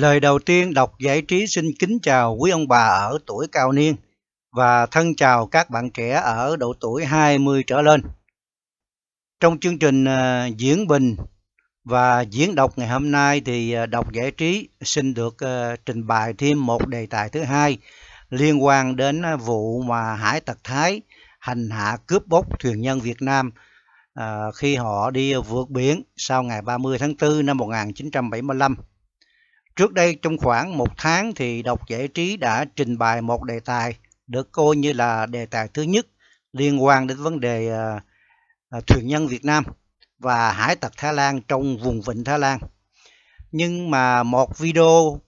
Lời đầu tiên đọc giải trí xin kính chào quý ông bà ở tuổi cao niên và thân chào các bạn trẻ ở độ tuổi 20 trở lên. Trong chương trình ờ, diễn bình và diễn đọc ngày hôm nay thì ờ, đọc giải trí xin được ờ, trình bày thêm một đề tài thứ hai liên quan đến vụ mà Hải Tặc Thái hành hạ cướp bóc thuyền nhân Việt Nam khi họ đi vượt biển sau ngày 30 tháng 4 năm 1975 Trước đây trong khoảng một tháng thì đọc giải trí đã trình bày một đề tài được coi như là đề tài thứ nhất liên quan đến vấn đề ờ, ờ, thuyền nhân Việt Nam và hải tặc Thái Lan trong vùng vịnh Thái Lan. Nhưng mà một video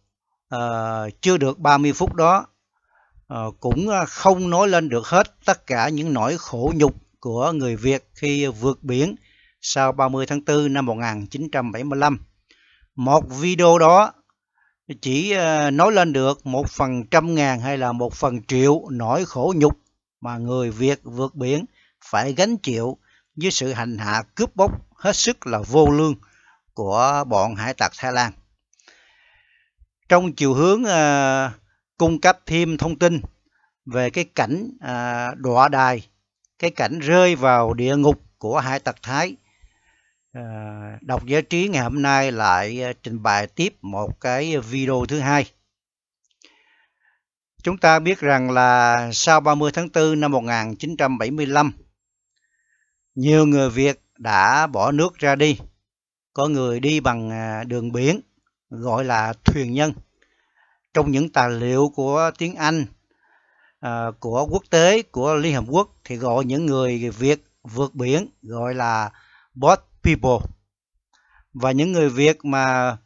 uh, chưa được 30 phút đó uh, cũng không nói lên được hết tất cả những nỗi khổ nhục của người Việt khi vượt biển sau 30 tháng 4 năm 1975. Một video đó chỉ ờ, nói lên được một phần trăm ngàn hay là một phần triệu nỗi khổ nhục mà người Việt vượt biển phải gánh chịu với sự hành hạ cướp bóc hết sức là vô lương của bọn hải tặc Thái Lan. Trong chiều hướng à, cung cấp thêm thông tin về cái cảnh à, đọa đài, cái cảnh rơi vào địa ngục của hải tặc Thái Ờ, đọc giải trí ngày hôm nay lại ờ, trình bày tiếp một cái video thứ hai. Chúng ta biết rằng là sau 30 tháng 4 năm 1975, nhiều người Việt đã bỏ nước ra đi. Có người đi bằng ờ, đường biển gọi là thuyền nhân. Trong những tài liệu của tiếng Anh, của quốc tế, của Liên Hợp Quốc thì gọi những người Việt vượt biển gọi là boat people. Và những người Việt mà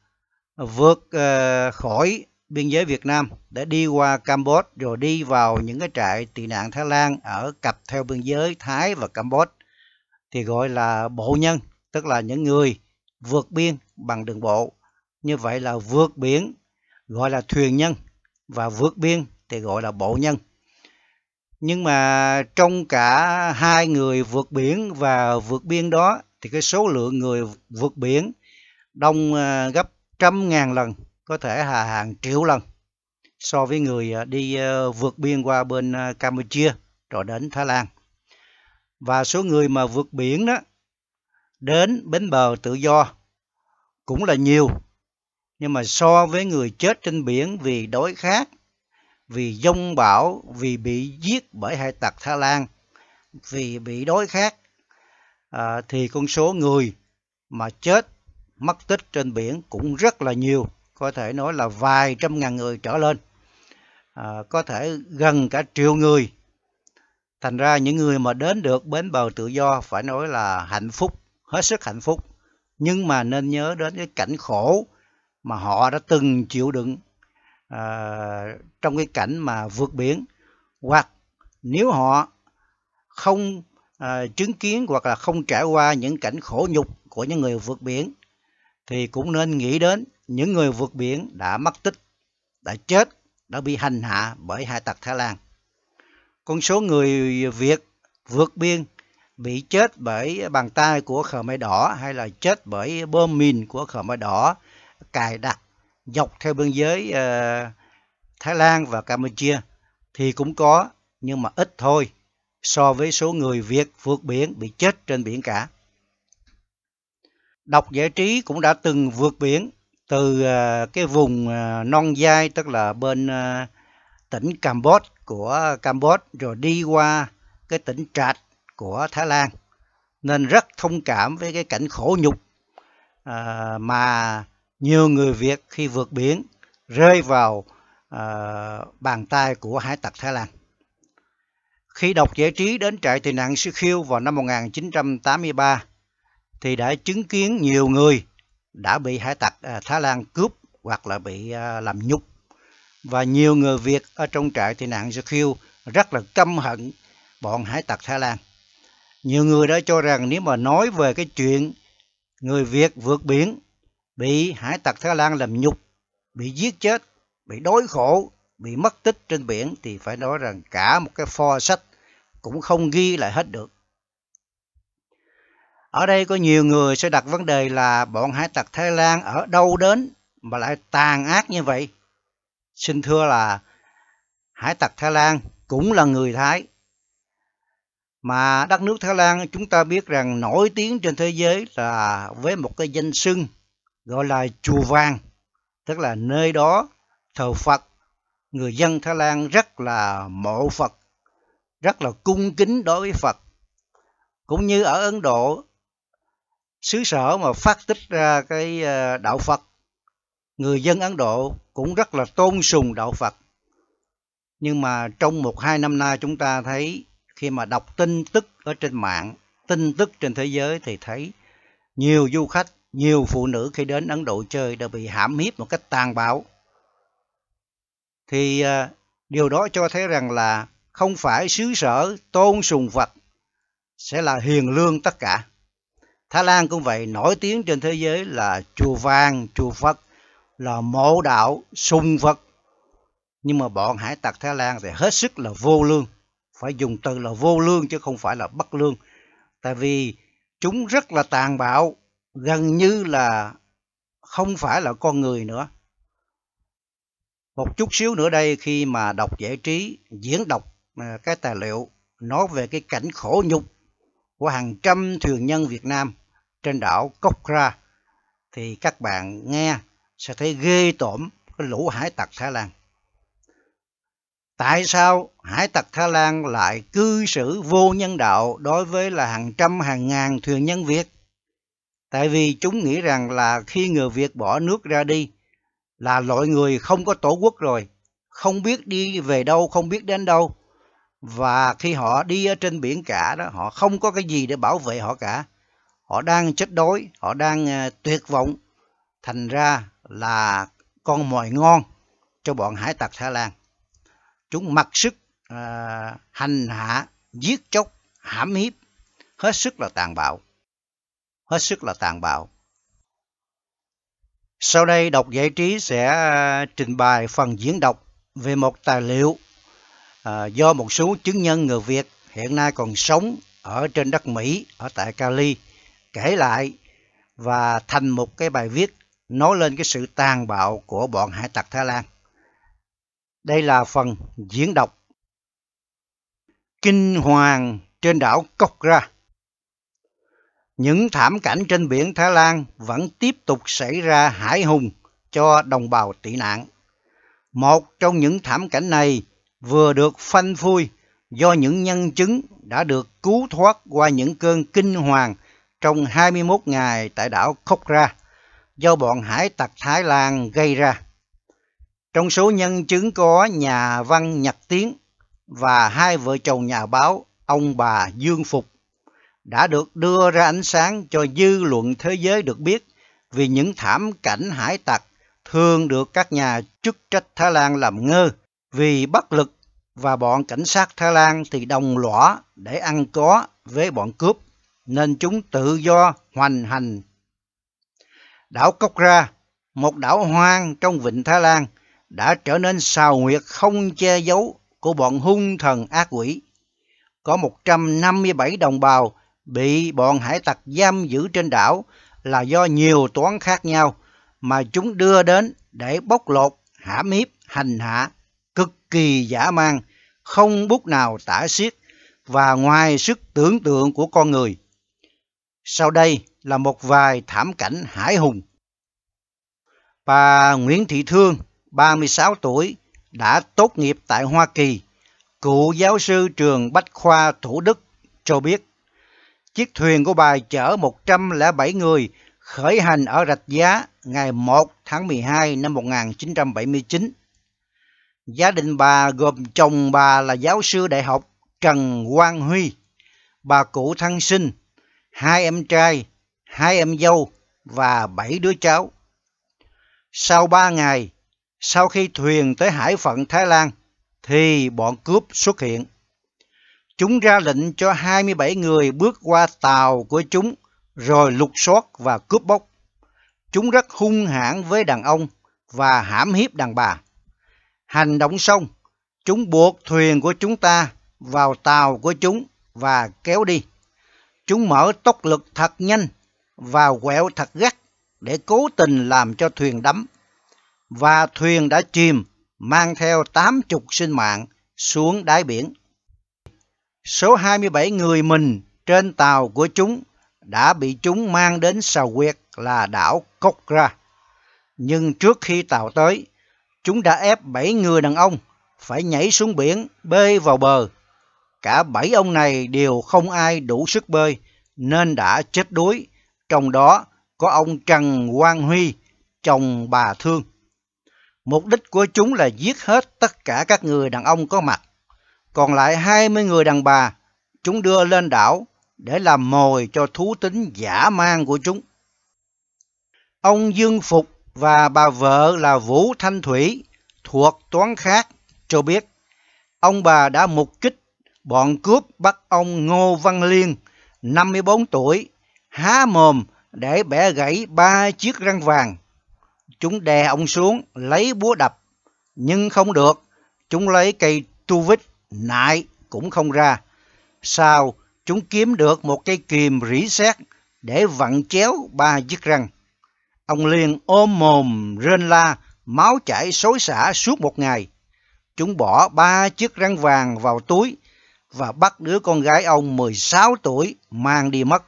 vượt ờ, khỏi biên giới Việt Nam để đi qua Campuchia rồi đi vào những cái trại tị nạn Thái Lan ở cặp theo biên giới Thái và Campuchia thì gọi là bộ nhân, tức là những người vượt biên bằng đường bộ. Như vậy là vượt biển gọi là thuyền nhân và vượt biên thì gọi là bộ nhân. Nhưng mà trong cả hai người vượt biển và vượt biên đó thì cái số lượng người vượt biển đông à, gấp trăm ngàn lần có thể là hàng triệu lần so với người à, đi à, vượt biên qua bên Campuchia rồi đến Thái Lan và số người mà vượt biển đó đến bến bờ tự do cũng là nhiều nhưng mà so với người chết trên biển vì đói khát vì dông bão vì bị giết bởi hải tặc Thái Lan vì bị đói khát à, thì con số người mà chết mất tích trên biển cũng rất là nhiều có thể nói là vài trăm ngàn người trở lên à, có thể gần cả triệu người thành ra những người mà đến được bến bờ tự do phải nói là hạnh phúc hết sức hạnh phúc nhưng mà nên nhớ đến cái cảnh khổ mà họ đã từng chịu đựng à, trong cái cảnh mà vượt biển hoặc nếu họ không à, chứng kiến hoặc là không trải qua những cảnh khổ nhục của những người vượt biển thì cũng nên nghĩ đến những người vượt biển đã mất tích, đã chết, đã bị hành hạ bởi hải tặc Thái Lan. Con số người Việt vượt biên bị chết bởi bàn tay của khờ Khmer Đỏ hay là chết bởi bom mìn của khờ Khmer Đỏ cài đặt dọc theo biên giới uh, Thái Lan và Campuchia thì cũng có nhưng mà ít thôi so với số người Việt vượt biển bị chết trên biển cả. Đọc giải trí cũng đã từng vượt biển từ ờ, cái vùng ờ, non dai tức là bên ờ, tỉnh Campuchia của Campuchia rồi đi qua cái tỉnh Trạch của Thái Lan nên rất thông cảm với cái cảnh khổ nhục mà nhiều người Việt khi vượt biển rơi vào bàn tay của hải tặc Thái Lan. Khi đọc giải trí đến trại tị nạn Siêu vào năm 1983, thì đã chứng kiến nhiều người đã bị hải tặc à, Thái Lan cướp hoặc là bị à, làm nhục. Và nhiều người Việt ở trong trại tị nạn Siêu rất là căm hận bọn hải tặc Thái Lan. Nhiều người đã cho rằng nếu mà nói về cái chuyện người Việt vượt biển bị hải tặc Thái Lan làm nhục, bị giết chết, bị đói khổ bị mất tích trên biển thì phải nói rằng cả một cái pho sách cũng không ghi lại hết được. Ở đây có nhiều người sẽ đặt vấn đề là bọn hải tặc Thái Lan ở đâu đến mà lại tàn ác như vậy? Xin thưa là hải tặc Thái Lan cũng là người Thái. Mà đất nước Thái Lan chúng ta biết rằng nổi tiếng trên thế giới là với một cái danh xưng gọi là chùa vàng, tức là nơi đó thờ Phật người dân Thái Lan rất là mộ Phật, rất là cung kính đối với Phật. Cũng như ở Ấn Độ, xứ sở mà phát tích ra cái ờ, đạo Phật, người dân Ấn Độ cũng rất là tôn sùng đạo Phật. Nhưng mà trong một hai năm nay chúng ta thấy khi mà đọc tin tức ở trên mạng, tin tức trên thế giới thì thấy nhiều du khách, nhiều phụ nữ khi đến Ấn Độ chơi đã bị hãm hiếp một cách tàn bạo thì à, điều đó cho thấy rằng là không phải xứ sở tôn sùng Phật sẽ là hiền lương tất cả. Thái Lan cũng vậy, nổi tiếng trên thế giới là chùa vàng, chùa Phật, là mộ đạo, sùng Phật. Nhưng mà bọn hải tặc Thái Lan thì hết sức là vô lương. Phải dùng từ là vô lương chứ không phải là bất lương. Tại vì chúng rất là tàn bạo, gần như là không phải là con người nữa một chút xíu nữa đây khi mà đọc giải trí diễn đọc à, cái tài liệu nói về cái cảnh khổ nhục của hàng trăm thuyền nhân Việt Nam trên đảo Kokra thì các bạn nghe sẽ thấy ghê tởm cái lũ hải tặc Thái Lan. Tại sao hải tặc Thái Lan lại cư xử vô nhân đạo đối với là hàng trăm hàng ngàn thuyền nhân Việt? Tại vì chúng nghĩ rằng là khi người Việt bỏ nước ra đi là loại người không có tổ quốc rồi, không biết đi về đâu, không biết đến đâu. Và khi họ đi ở trên biển cả đó, họ không có cái gì để bảo vệ họ cả. Họ đang chết đói, họ đang ờ, tuyệt vọng. Thành ra là con mồi ngon cho bọn hải tặc Thái Lan. Chúng mặc sức à, hành hạ, giết chóc, hãm hiếp, hết sức là tàn bạo. Hết sức là tàn bạo. Sau đây đọc giải trí sẽ à, trình bày phần diễn đọc về một tài liệu à, do một số chứng nhân người Việt hiện nay còn sống ở trên đất Mỹ ở tại Cali kể lại và thành một cái bài viết nói lên cái sự tàn bạo của bọn hải tặc Thái Lan. Đây là phần diễn đọc Kinh hoàng trên đảo Cocra. Những thảm cảnh trên biển Thái Lan vẫn tiếp tục xảy ra hải hùng cho đồng bào tị nạn. Một trong những thảm cảnh này vừa được phanh phui do những nhân chứng đã được cứu thoát qua những cơn kinh hoàng trong 21 ngày tại đảo Kokra do bọn hải tặc Thái Lan gây ra. Trong số nhân chứng có nhà văn Nhật Tiến và hai vợ chồng nhà báo ông bà Dương Phục đã được đưa ra ánh sáng cho dư luận thế giới được biết vì những thảm cảnh hải tặc thường được các nhà chức trách Thái Lan làm ngơ vì bất lực và bọn cảnh sát Thái Lan thì đồng lõa để ăn có với bọn cướp nên chúng tự do hoành hành. Đảo Cốc Ra, một đảo hoang trong vịnh Thái Lan, đã trở nên xào nguyệt không che giấu của bọn hung thần ác quỷ. Có 157 đồng bào bị bọn hải tặc giam giữ trên đảo là do nhiều toán khác nhau mà chúng đưa đến để bóc lột, hãm hiếp, hành hạ, cực kỳ dã man, không bút nào tả xiết và ngoài sức tưởng tượng của con người. Sau đây là một vài thảm cảnh hải hùng. Bà Nguyễn Thị Thương, 36 tuổi, đã tốt nghiệp tại Hoa Kỳ, cựu giáo sư trường Bách Khoa Thủ Đức cho biết. Chiếc thuyền của bà chở 107 người khởi hành ở Rạch Giá ngày 1 tháng 12 năm 1979. Gia đình bà gồm chồng bà là giáo sư đại học Trần Quang Huy, bà cụ thân sinh, hai em trai, hai em dâu và bảy đứa cháu. Sau ba ngày, sau khi thuyền tới hải phận Thái Lan, thì bọn cướp xuất hiện. Chúng ra lệnh cho 27 người bước qua tàu của chúng, rồi lục soát và cướp bóc. Chúng rất hung hãn với đàn ông và hãm hiếp đàn bà. Hành động xong, chúng buộc thuyền của chúng ta vào tàu của chúng và kéo đi. Chúng mở tốc lực thật nhanh và quẹo thật gắt để cố tình làm cho thuyền đắm. Và thuyền đã chìm mang theo 80 sinh mạng xuống đáy biển số 27 người mình trên tàu của chúng đã bị chúng mang đến sào quyệt là đảo Kokra. Nhưng trước khi tàu tới, chúng đã ép 7 người đàn ông phải nhảy xuống biển bơi vào bờ. Cả 7 ông này đều không ai đủ sức bơi nên đã chết đuối, trong đó có ông Trần Quang Huy, chồng bà Thương. Mục đích của chúng là giết hết tất cả các người đàn ông có mặt còn lại 20 người đàn bà chúng đưa lên đảo để làm mồi cho thú tính giả mang của chúng. Ông Dương Phục và bà vợ là Vũ Thanh Thủy thuộc toán khác cho biết ông bà đã mục kích bọn cướp bắt ông Ngô Văn Liên, 54 tuổi, há mồm để bẻ gãy ba chiếc răng vàng. Chúng đè ông xuống lấy búa đập, nhưng không được, chúng lấy cây tu vít nại cũng không ra. Sao chúng kiếm được một cây kìm rỉ sét để vặn chéo ba chiếc răng. Ông liền ôm mồm rên la, máu chảy xối xả suốt một ngày. Chúng bỏ ba chiếc răng vàng vào túi và bắt đứa con gái ông 16 tuổi mang đi mất.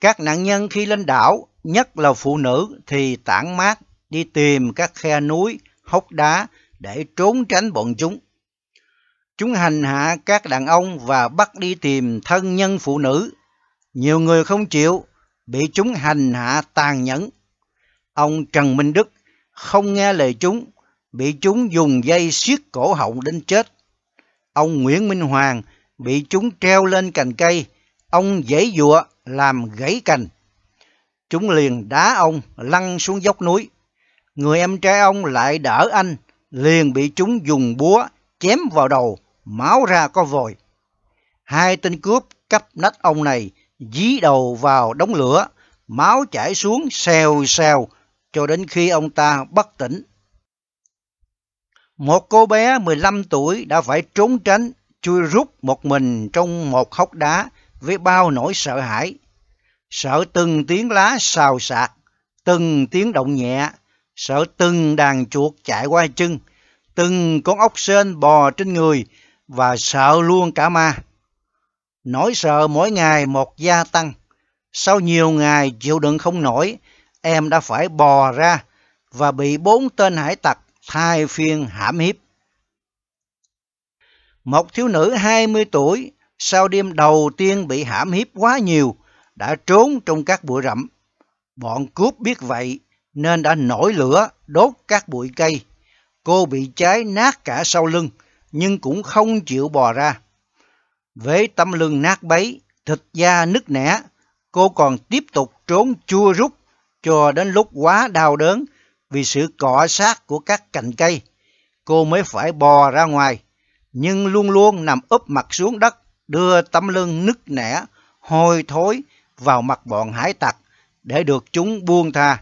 Các nạn nhân khi lên đảo, nhất là phụ nữ thì tản mát đi tìm các khe núi, hốc đá để trốn tránh bọn chúng. Chúng hành hạ các đàn ông và bắt đi tìm thân nhân phụ nữ. Nhiều người không chịu, bị chúng hành hạ tàn nhẫn. Ông Trần Minh Đức không nghe lời chúng, bị chúng dùng dây siết cổ họng đến chết. Ông Nguyễn Minh Hoàng bị chúng treo lên cành cây, ông dãy dụa làm gãy cành. Chúng liền đá ông lăn xuống dốc núi. Người em trai ông lại đỡ anh, liền bị chúng dùng búa chém vào đầu, máu ra có vòi. Hai tên cướp cấp nách ông này dí đầu vào đống lửa, máu chảy xuống xèo xèo cho đến khi ông ta bất tỉnh. Một cô bé 15 tuổi đã phải trốn tránh, chui rút một mình trong một hốc đá với bao nỗi sợ hãi. Sợ từng tiếng lá xào xạc, từng tiếng động nhẹ, sợ từng đàn chuột chạy qua chân, từng con ốc sên bò trên người và sợ luôn cả ma. Nỗi sợ mỗi ngày một gia tăng. Sau nhiều ngày chịu đựng không nổi, em đã phải bò ra và bị bốn tên hải tặc thay phiên hãm hiếp. Một thiếu nữ 20 tuổi sau đêm đầu tiên bị hãm hiếp quá nhiều đã trốn trong các bụi rậm. Bọn cướp biết vậy nên đã nổi lửa đốt các bụi cây. Cô bị cháy nát cả sau lưng, nhưng cũng không chịu bò ra. Với tấm lưng nát bấy, thịt da nứt nẻ, cô còn tiếp tục trốn chua rút cho đến lúc quá đau đớn vì sự cọ sát của các cành cây. Cô mới phải bò ra ngoài, nhưng luôn luôn nằm úp mặt xuống đất, đưa tấm lưng nứt nẻ, hôi thối vào mặt bọn hải tặc để được chúng buông tha.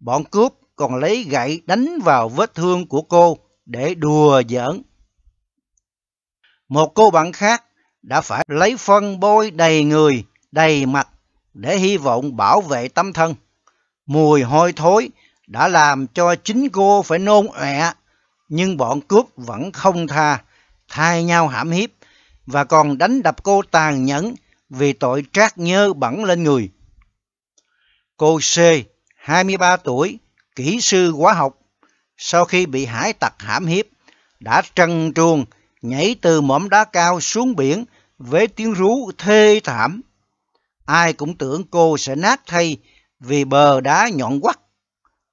Bọn cướp còn lấy gậy đánh vào vết thương của cô để đùa giỡn. Một cô bạn khác đã phải lấy phân bôi đầy người, đầy mặt để hy vọng bảo vệ tâm thân. Mùi hôi thối đã làm cho chính cô phải nôn ọe, nhưng bọn cướp vẫn không tha, thay nhau hãm hiếp và còn đánh đập cô tàn nhẫn vì tội trát nhơ bẩn lên người. Cô C 23 tuổi, kỹ sư hóa học, sau khi bị hải tặc hãm hiếp, đã trần truồng nhảy từ mỏm đá cao xuống biển với tiếng rú thê thảm. Ai cũng tưởng cô sẽ nát thay vì bờ đá nhọn quắt.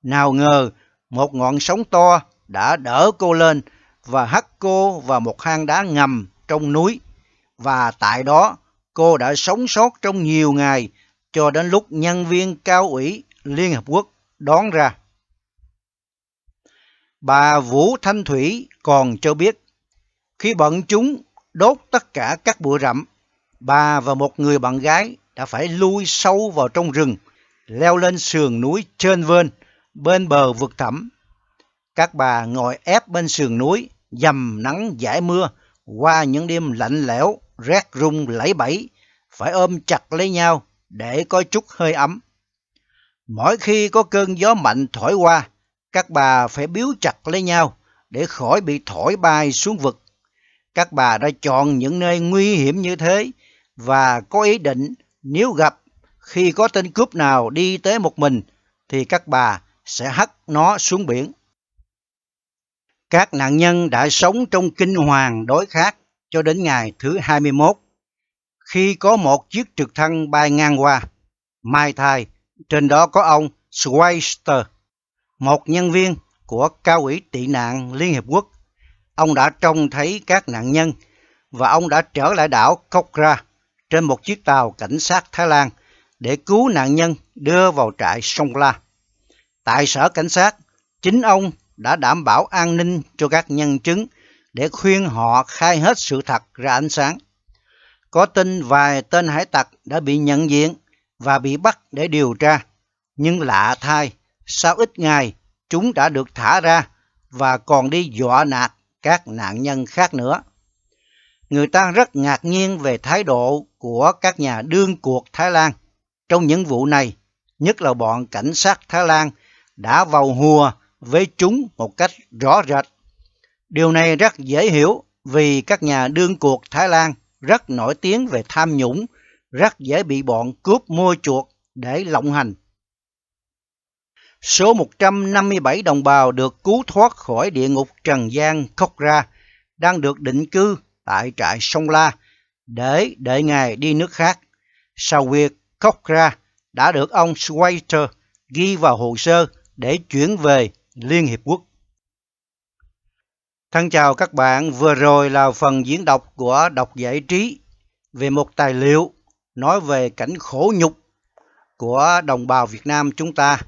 Nào ngờ, một ngọn sóng to đã đỡ cô lên và hắt cô vào một hang đá ngầm trong núi. Và tại đó, cô đã sống sót trong nhiều ngày cho đến lúc nhân viên cao ủy Liên Hợp Quốc đón ra. Bà Vũ Thanh Thủy còn cho biết, khi bọn chúng đốt tất cả các bụi rậm, bà và một người bạn gái đã phải lui sâu vào trong rừng, leo lên sườn núi trên vên, bên bờ vực thẳm. Các bà ngồi ép bên sườn núi, dầm nắng giải mưa, qua những đêm lạnh lẽo, rét rung lẫy bẫy, phải ôm chặt lấy nhau để có chút hơi ấm. Mỗi khi có cơn gió mạnh thổi qua, các bà phải biếu chặt lấy nhau để khỏi bị thổi bay xuống vực. Các bà đã chọn những nơi nguy hiểm như thế và có ý định nếu gặp khi có tên cướp nào đi tới một mình thì các bà sẽ hất nó xuống biển. Các nạn nhân đã sống trong kinh hoàng đối khác cho đến ngày thứ 21 khi có một chiếc trực thăng bay ngang qua. Mai thai, trên đó có ông Schweister, một nhân viên của cao ủy tị nạn Liên Hiệp Quốc. Ông đã trông thấy các nạn nhân và ông đã trở lại đảo Kokra trên một chiếc tàu cảnh sát Thái Lan để cứu nạn nhân đưa vào trại Sông La. Tại sở cảnh sát, chính ông đã đảm bảo an ninh cho các nhân chứng để khuyên họ khai hết sự thật ra ánh sáng. Có tin vài tên hải tặc đã bị nhận diện và bị bắt để điều tra. Nhưng lạ thay, sau ít ngày, chúng đã được thả ra và còn đi dọa nạt các nạn nhân khác nữa. Người ta rất ngạc nhiên về thái độ của các nhà đương cuộc Thái Lan trong những vụ này, nhất là bọn cảnh sát Thái Lan đã vào hùa với chúng một cách rõ rệt. Điều này rất dễ hiểu vì các nhà đương cuộc Thái Lan rất nổi tiếng về tham nhũng rất dễ bị bọn cướp mua chuộc để lộng hành. Số 157 đồng bào được cứu thoát khỏi địa ngục Trần gian khóc ra, đang được định cư tại trại Sông La để đợi ngài đi nước khác. Sau việc khóc ra đã được ông Schweitzer ghi vào hồ sơ để chuyển về Liên Hiệp Quốc. Thân chào các bạn, vừa rồi là phần diễn đọc của Đọc Giải Trí về một tài liệu nói về cảnh khổ nhục của đồng bào Việt Nam chúng ta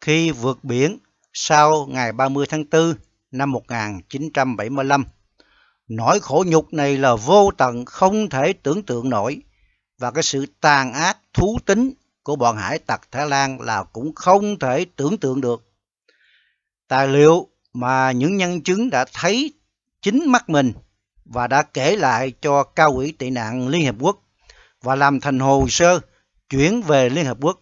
khi vượt biển sau ngày 30 tháng 4 năm 1975. Nỗi khổ nhục này là vô tận không thể tưởng tượng nổi và cái sự tàn ác thú tính của bọn hải tặc Thái Lan là cũng không thể tưởng tượng được. Tài liệu mà những nhân chứng đã thấy chính mắt mình và đã kể lại cho cao ủy tị nạn Liên Hiệp Quốc và làm thành hồ sơ chuyển về Liên Hợp Quốc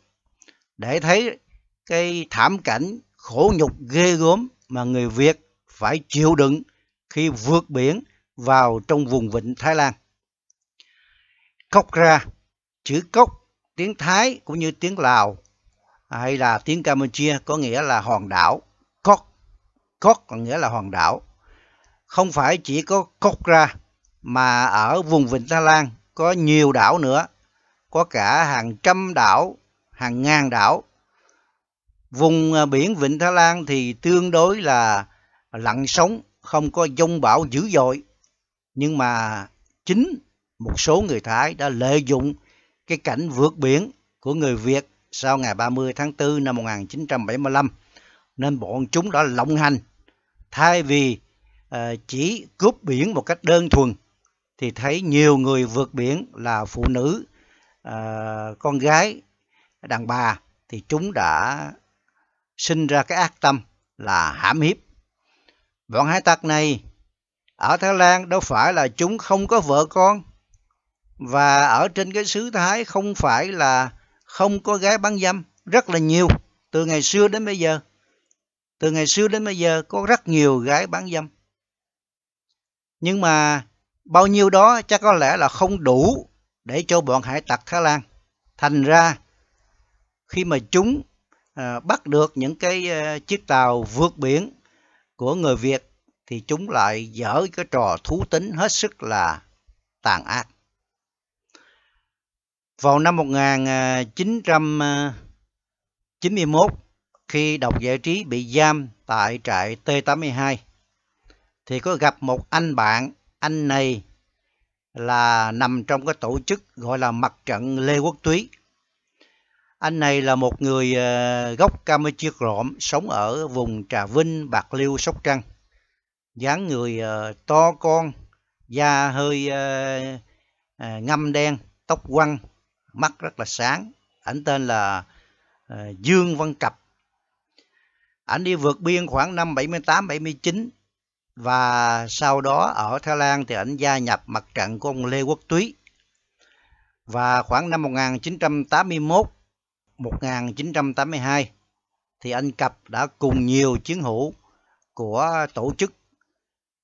để thấy cái thảm cảnh khổ nhục ghê gớm mà người Việt phải chịu đựng khi vượt biển vào trong vùng vịnh Thái Lan. Cốc ra, chữ cốc tiếng Thái cũng như tiếng Lào hay là tiếng Campuchia có nghĩa là hòn đảo. Cốc, cốc có nghĩa là hòn đảo. Không phải chỉ có cốc ra mà ở vùng vịnh Thái Lan có nhiều đảo nữa, có cả hàng trăm đảo, hàng ngàn đảo. Vùng à, biển Vịnh Thái Lan thì tương đối là lặng sóng, không có dông bão dữ dội. Nhưng mà chính một số người Thái đã lợi dụng cái cảnh vượt biển của người Việt sau ngày 30 tháng 4 năm 1975 nên bọn chúng đã lộng hành thay vì à, chỉ cướp biển một cách đơn thuần thì thấy nhiều người vượt biển là phụ nữ, uh, con gái, đàn bà thì chúng đã sinh ra cái ác tâm là hãm hiếp. Bọn hải tặc này ở Thái Lan đâu phải là chúng không có vợ con và ở trên cái xứ Thái không phải là không có gái bán dâm rất là nhiều từ ngày xưa đến bây giờ từ ngày xưa đến bây giờ có rất nhiều gái bán dâm nhưng mà bao nhiêu đó chắc có lẽ là không đủ để cho bọn hải tặc Thái Lan. Thành ra khi mà chúng à, bắt được những cái à, chiếc tàu vượt biển của người Việt thì chúng lại dở cái trò thú tính hết sức là tàn ác. Vào năm 1991 khi Độc giải trí bị giam tại trại T82 thì có gặp một anh bạn anh này là nằm trong cái tổ chức gọi là mặt trận Lê Quốc Túy. Anh này là một người ờ, gốc Campuchia rộm, sống ở vùng Trà Vinh, Bạc Liêu, Sóc Trăng. dáng người ờ, to con, da hơi ờ, ngâm đen, tóc quăng, mắt rất là sáng. Ảnh tên là Dương Văn Cập. Ảnh đi vượt biên khoảng năm 78-79 và sau đó ở Thái Lan thì ảnh gia nhập mặt trận của ông Lê Quốc Túy và khoảng năm 1981 1982 thì anh Cập đã cùng nhiều chiến hữu của tổ chức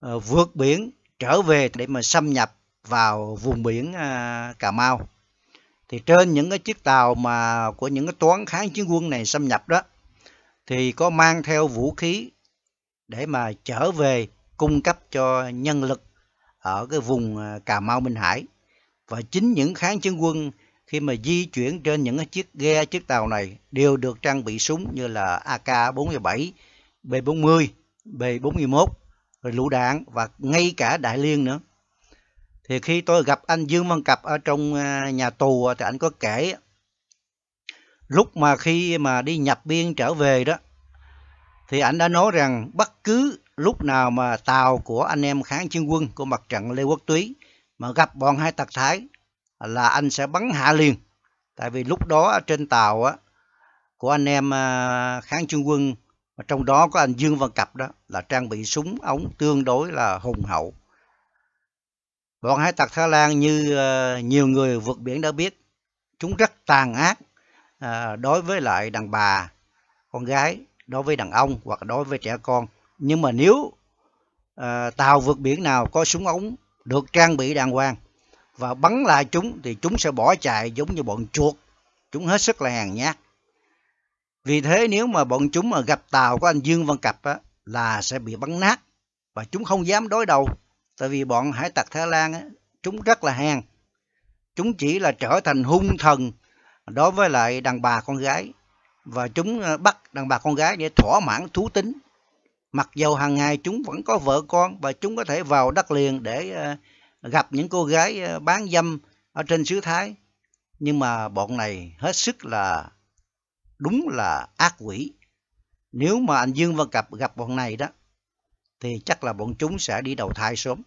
ờ, vượt biển trở về để mà xâm nhập vào vùng biển ờ, Cà Mau. Thì trên những cái chiếc tàu mà của những cái toán kháng chiến quân này xâm nhập đó thì có mang theo vũ khí để mà trở về cung cấp cho nhân lực ở cái vùng à, Cà Mau Minh Hải và chính những kháng chiến quân khi mà di chuyển trên những cái chiếc ghe chiếc tàu này đều được trang bị súng như là AK-47, B-40, B-41, rồi lũ đạn và ngay cả đại liên nữa. Thì khi tôi gặp anh Dương Văn Cập ở trong à, nhà tù thì anh có kể lúc mà khi mà đi nhập biên trở về đó thì anh đã nói rằng bất cứ lúc nào mà tàu của anh em kháng chiến quân của mặt trận Lê Quốc Túy mà gặp bọn hai tặc Thái là anh sẽ bắn hạ liền. Tại vì lúc đó trên tàu á, của anh em à, kháng chiến quân mà trong đó có anh Dương Văn Cập đó là trang bị súng ống tương đối là hùng hậu. Bọn hải tặc Thái Lan như à, nhiều người vượt biển đã biết, chúng rất tàn ác à, đối với lại đàn bà, con gái, đối với đàn ông hoặc đối với trẻ con nhưng mà nếu à, tàu vượt biển nào có súng ống được trang bị đàng hoàng và bắn lại chúng thì chúng sẽ bỏ chạy giống như bọn chuột chúng hết sức là hèn nhát vì thế nếu mà bọn chúng mà gặp tàu của anh Dương Văn Cập á, là sẽ bị bắn nát và chúng không dám đối đầu tại vì bọn hải tặc Thái Lan á, chúng rất là hèn chúng chỉ là trở thành hung thần đối với lại đàn bà con gái và chúng ờ, bắt đàn bà con gái để thỏa mãn thú tính mặc dầu hàng ngày chúng vẫn có vợ con và chúng có thể vào đất liền để ờ, gặp những cô gái ờ, bán dâm ở trên xứ Thái. Nhưng mà bọn này hết sức là đúng là ác quỷ. Nếu mà anh Dương Văn Cập gặp bọn này đó, thì chắc là bọn chúng sẽ đi đầu thai sớm.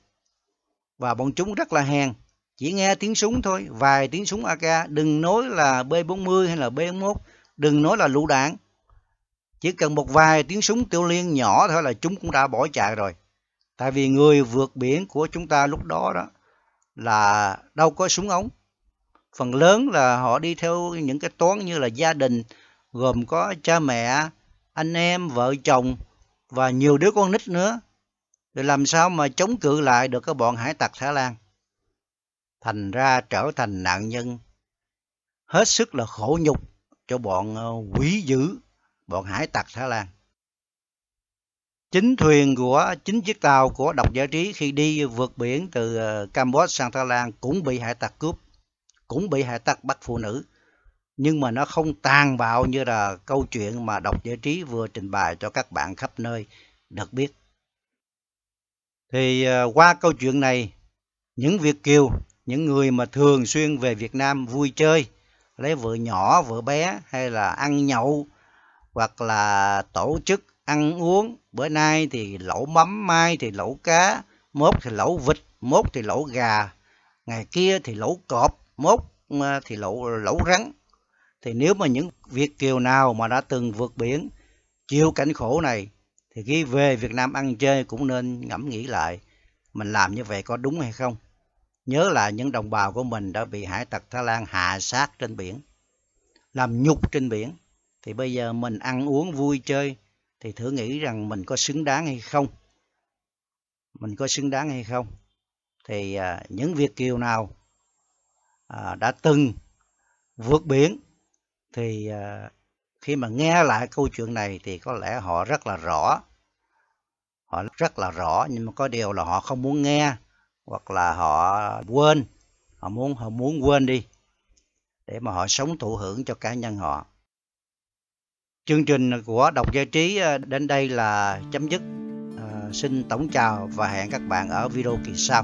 Và bọn chúng rất là hèn, chỉ nghe tiếng súng thôi, vài tiếng súng AK, đừng nói là B40 hay là B41, đừng nói là lũ đạn, chỉ cần một vài tiếng súng tiêu liên nhỏ thôi là chúng cũng đã bỏ chạy rồi tại vì người vượt biển của chúng ta lúc đó đó là đâu có súng ống phần lớn là họ đi theo những cái toán như là gia đình gồm có cha mẹ anh em vợ chồng và nhiều đứa con nít nữa để làm sao mà chống cự lại được các bọn hải tặc Thái Lan thành ra trở thành nạn nhân hết sức là khổ nhục cho bọn ờ, quỷ dữ bọn hải tặc Thái Lan. Chính thuyền của chính chiếc tàu của độc giải trí khi đi vượt biển từ ờ, Campuchia sang Thái Lan cũng bị hải tặc cướp, cũng bị hải tặc bắt phụ nữ. Nhưng mà nó không tàn bạo như là câu chuyện mà độc giải trí vừa trình bày cho các bạn khắp nơi được biết. Thì ờ, qua câu chuyện này, những Việt Kiều, những người mà thường xuyên về Việt Nam vui chơi, lấy vợ nhỏ, vợ bé hay là ăn nhậu, hoặc là tổ chức ăn uống bữa nay thì lẩu mắm mai thì lẩu cá mốt thì lẩu vịt mốt thì lẩu gà ngày kia thì lẩu cọp mốt à, thì lẩu lẩu rắn thì nếu mà những việt kiều nào mà đã từng vượt biển chịu cảnh khổ này thì khi về Việt Nam ăn chơi cũng nên ngẫm nghĩ lại mình làm như vậy có đúng hay không nhớ là những đồng bào của mình đã bị hải tặc Thái Lan hạ sát trên biển làm nhục trên biển thì bây giờ mình ăn uống vui chơi thì thử nghĩ rằng mình có xứng đáng hay không mình có xứng đáng hay không thì à, những việt kiều nào à, đã từng vượt biển thì à, khi mà nghe lại câu chuyện này thì có lẽ họ rất là rõ họ rất là rõ nhưng mà có điều là họ không muốn nghe hoặc là họ quên họ muốn họ muốn quên đi để mà họ sống thụ hưởng cho cá nhân họ chương trình của đọc giải trí ờ, đến đây là chấm dứt à, xin tổng chào và hẹn các bạn ở video kỳ sau